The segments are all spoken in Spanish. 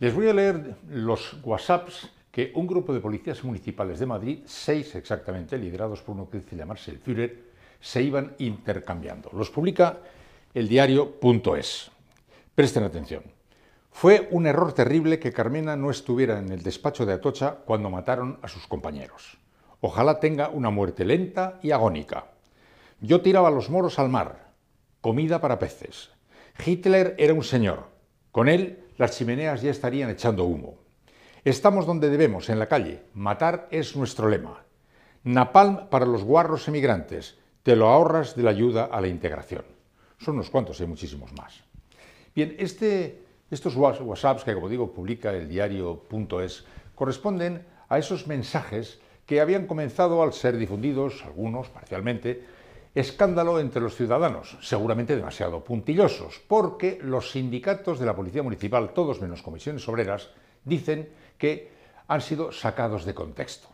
Les voy a leer los WhatsApps que un grupo de policías municipales de Madrid, seis exactamente, liderados por uno que dice llamarse el Führer, se iban intercambiando. Los publica el diario.es. Presten atención. Fue un error terrible que Carmena no estuviera en el despacho de Atocha cuando mataron a sus compañeros. Ojalá tenga una muerte lenta y agónica. Yo tiraba los moros al mar. Comida para peces. Hitler era un señor. Con él las chimeneas ya estarían echando humo. Estamos donde debemos, en la calle. Matar es nuestro lema. Napalm para los guarros emigrantes. Te lo ahorras de la ayuda a la integración. Son unos cuantos, hay muchísimos más. Bien, este, estos WhatsApps que, como digo, publica el diario.es corresponden a esos mensajes que habían comenzado al ser difundidos, algunos parcialmente, Escándalo entre los ciudadanos, seguramente demasiado puntillosos, porque los sindicatos de la Policía Municipal, todos menos comisiones obreras, dicen que han sido sacados de contexto.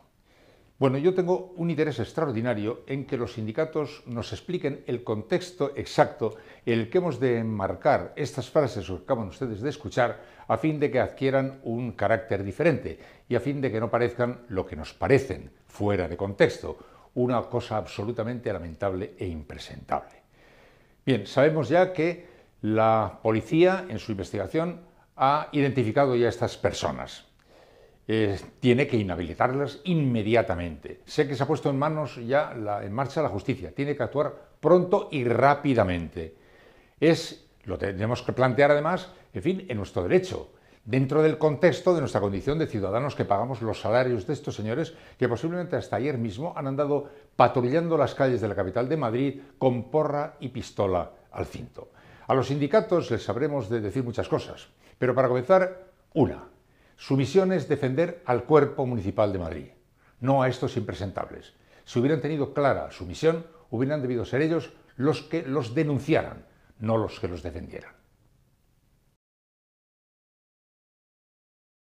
Bueno, yo tengo un interés extraordinario en que los sindicatos nos expliquen el contexto exacto en el que hemos de enmarcar estas frases que acaban ustedes de escuchar a fin de que adquieran un carácter diferente y a fin de que no parezcan lo que nos parecen fuera de contexto una cosa absolutamente lamentable e impresentable. Bien, sabemos ya que la policía en su investigación ha identificado ya estas personas. Eh, tiene que inhabilitarlas inmediatamente. Sé que se ha puesto en manos ya en marcha la justicia. Tiene que actuar pronto y rápidamente. Es lo tenemos que plantear además, en fin, en nuestro derecho dentro del contexto de nuestra condición de ciudadanos que pagamos los salarios de estos señores que posiblemente hasta ayer mismo han andado patrullando las calles de la capital de Madrid con porra y pistola al cinto. A los sindicatos les sabremos de decir muchas cosas, pero para comenzar, una. Su misión es defender al cuerpo municipal de Madrid, no a estos impresentables. Si hubieran tenido clara su misión, hubieran debido ser ellos los que los denunciaran, no los que los defendieran.